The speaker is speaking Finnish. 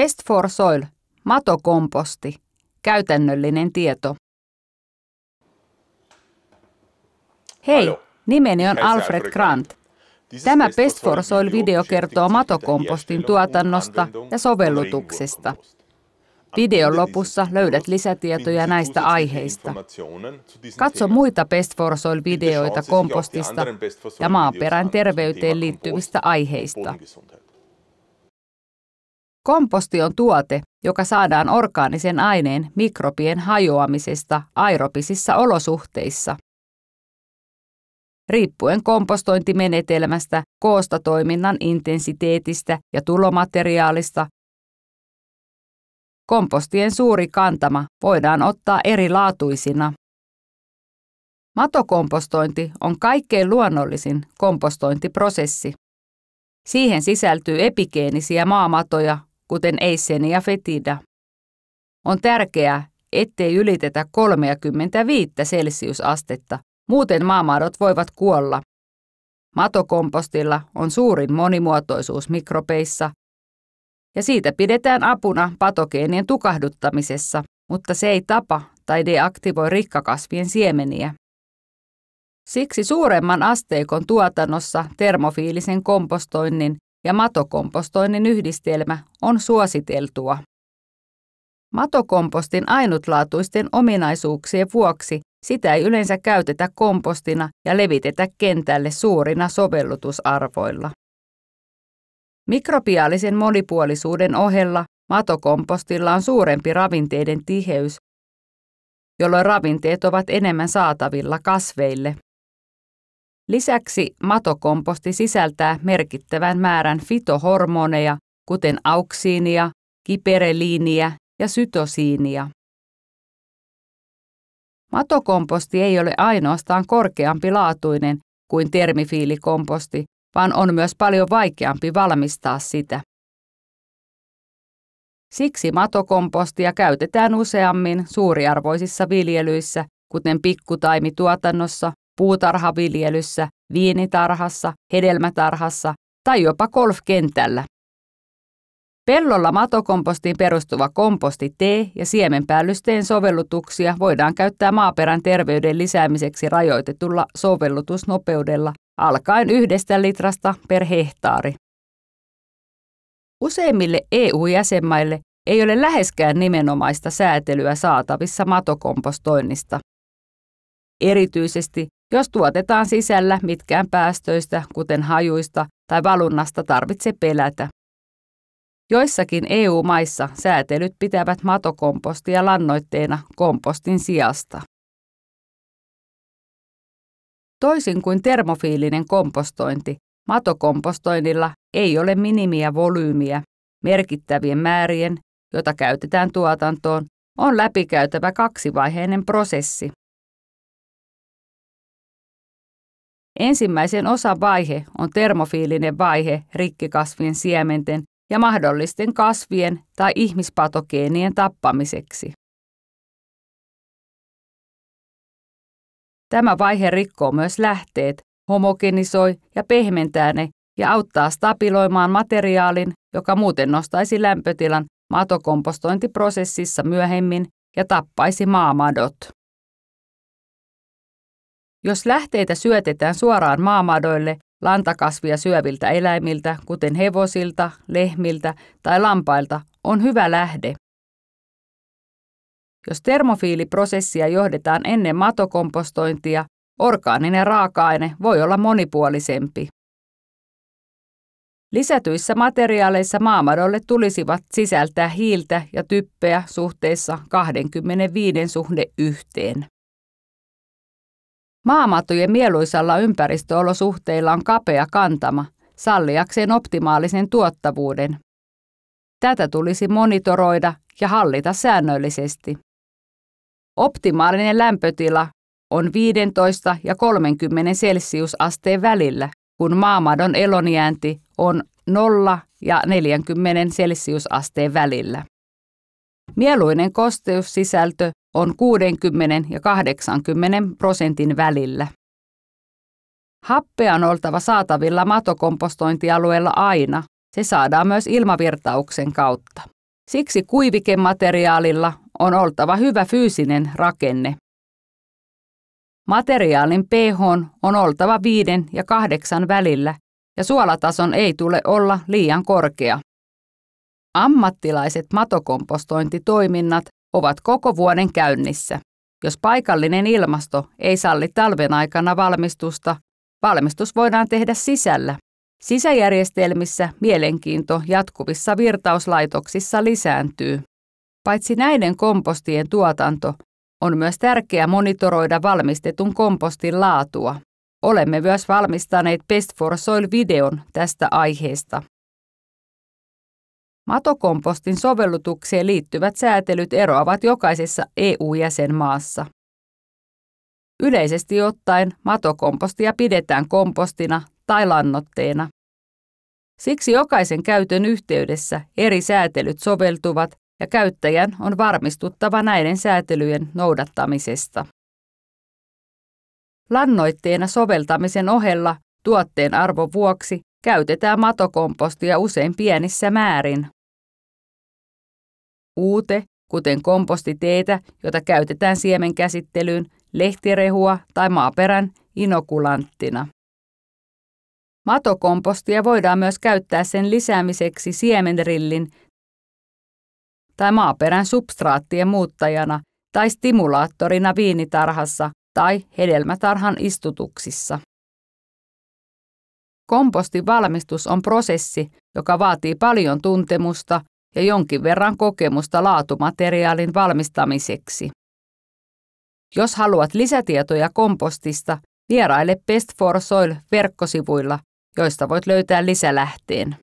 Best for soil, matokomposti, käytännöllinen tieto. Hei, nimeni on Alfred Grant. Tämä Best for Soil-video kertoo matokompostin tuotannosta ja sovellutuksista. Videon lopussa löydät lisätietoja näistä aiheista. Katso muita Best for Soil-videoita kompostista ja maaperän terveyteen liittyvistä aiheista. Komposti on tuote, joka saadaan orgaanisen aineen mikrobien hajoamisesta aerobisissa olosuhteissa. Riippuen kompostointimenetelmästä, koostatoiminnan intensiteetistä ja tulomateriaalista, kompostien suuri kantama voidaan ottaa eri laatuisina. Matokompostointi on kaikkein luonnollisin kompostointiprosessi. Siihen sisältyy epigeenisiä maamatoja, kuten Eisen ja Fetida. On tärkeää, ettei ylitetä 35 celsiusastetta, muuten maamadot voivat kuolla. Matokompostilla on suurin monimuotoisuus mikrobeissa, ja siitä pidetään apuna patogeenien tukahduttamisessa, mutta se ei tapa tai deaktivoi rikkakasvien siemeniä. Siksi suuremman asteikon tuotannossa termofiilisen kompostoinnin ja matokompostoinnin yhdistelmä on suositeltua. Matokompostin ainutlaatuisten ominaisuuksien vuoksi sitä ei yleensä käytetä kompostina ja levitetä kentälle suurina sovellutusarvoilla. Mikrobiaalisen monipuolisuuden ohella matokompostilla on suurempi ravinteiden tiheys, jolloin ravinteet ovat enemmän saatavilla kasveille. Lisäksi matokomposti sisältää merkittävän määrän fitohormoneja, kuten auksiinia, kipereliiniä ja sytosiinia. Matokomposti ei ole ainoastaan korkeampi laatuinen kuin termifiilikomposti, vaan on myös paljon vaikeampi valmistaa sitä. Siksi matokompostia käytetään useammin suuriarvoisissa viljelyissä, kuten pikkutaimituotannossa puutarhaviljelyssä, viinitarhassa, hedelmätarhassa tai jopa golfkentällä. Pellolla matokompostiin perustuva komposti tee- ja siemenpäällysteen sovellutuksia voidaan käyttää maaperän terveyden lisäämiseksi rajoitetulla sovellutusnopeudella alkaen yhdestä litrasta per hehtaari. Useimmille EU-jäsenmaille ei ole läheskään nimenomaista säätelyä saatavissa matokompostoinnista. Erityisesti jos tuotetaan sisällä mitkään päästöistä, kuten hajuista tai valunnasta tarvitse pelätä. Joissakin EU-maissa säätelyt pitävät matokompostia lannoitteena kompostin sijasta. Toisin kuin termofiilinen kompostointi, matokompostoinnilla ei ole minimiä volyymiä. Merkittävien määrien, joita käytetään tuotantoon, on läpikäytävä kaksivaiheinen prosessi, Ensimmäisen osavaihe on termofiilinen vaihe rikkikasvien siementen ja mahdollisten kasvien tai ihmispatogeenien tappamiseksi. Tämä vaihe rikkoo myös lähteet, homogenisoi ja pehmentää ne ja auttaa stabiloimaan materiaalin, joka muuten nostaisi lämpötilan matokompostointiprosessissa myöhemmin ja tappaisi maamadot. Jos lähteitä syötetään suoraan maamadoille, lantakasvia syöviltä eläimiltä, kuten hevosilta, lehmiltä tai lampailta, on hyvä lähde. Jos termofiiliprosessia johdetaan ennen matokompostointia, orgaaninen raaka-aine voi olla monipuolisempi. Lisätyissä materiaaleissa maamadolle tulisivat sisältää hiiltä ja typpeä suhteessa 25 suhde yhteen. Maamatujen mieluisalla ympäristöolosuhteilla on kapea kantama, salliakseen optimaalisen tuottavuuden. Tätä tulisi monitoroida ja hallita säännöllisesti. Optimaalinen lämpötila on 15 ja 30 celsiusasteen välillä, kun maamadon elonjäänti on 0 ja 40 celsiusasteen välillä. Mieluinen kosteussisältö on 60 ja 80 prosentin välillä. Happea on oltava saatavilla matokompostointialueella aina. Se saadaan myös ilmavirtauksen kautta. Siksi kuivikemateriaalilla on oltava hyvä fyysinen rakenne. Materiaalin pH on oltava 5 ja 8 välillä ja suolatason ei tule olla liian korkea. Ammattilaiset matokompostointitoiminnat ovat koko vuoden käynnissä. Jos paikallinen ilmasto ei salli talven aikana valmistusta, valmistus voidaan tehdä sisällä. Sisäjärjestelmissä mielenkiinto jatkuvissa virtauslaitoksissa lisääntyy. Paitsi näiden kompostien tuotanto, on myös tärkeää monitoroida valmistetun kompostin laatua. Olemme myös valmistaneet Best for Soil-videon tästä aiheesta. Matokompostin sovellutukseen liittyvät säätelyt eroavat jokaisessa EU-jäsenmaassa. Yleisesti ottaen matokompostia pidetään kompostina tai lannoitteena. Siksi jokaisen käytön yhteydessä eri säätelyt soveltuvat ja käyttäjän on varmistuttava näiden säätelyjen noudattamisesta. Lannoitteena soveltamisen ohella tuotteen arvon vuoksi käytetään matokompostia usein pienissä määrin uute, kuten kompostiteetä, jota käytetään siemen käsittelyyn, lehtirehua tai maaperän inokulanttina. Matokompostia voidaan myös käyttää sen lisäämiseksi siemenrillin tai maaperän substraattien muuttajana tai stimulaattorina viinitarhassa tai hedelmätarhan istutuksissa. Kompostin valmistus on prosessi, joka vaatii paljon tuntemusta ja jonkin verran kokemusta laatumateriaalin valmistamiseksi. Jos haluat lisätietoja kompostista, vieraile Best for Soil verkkosivuilla, joista voit löytää lisälähteen.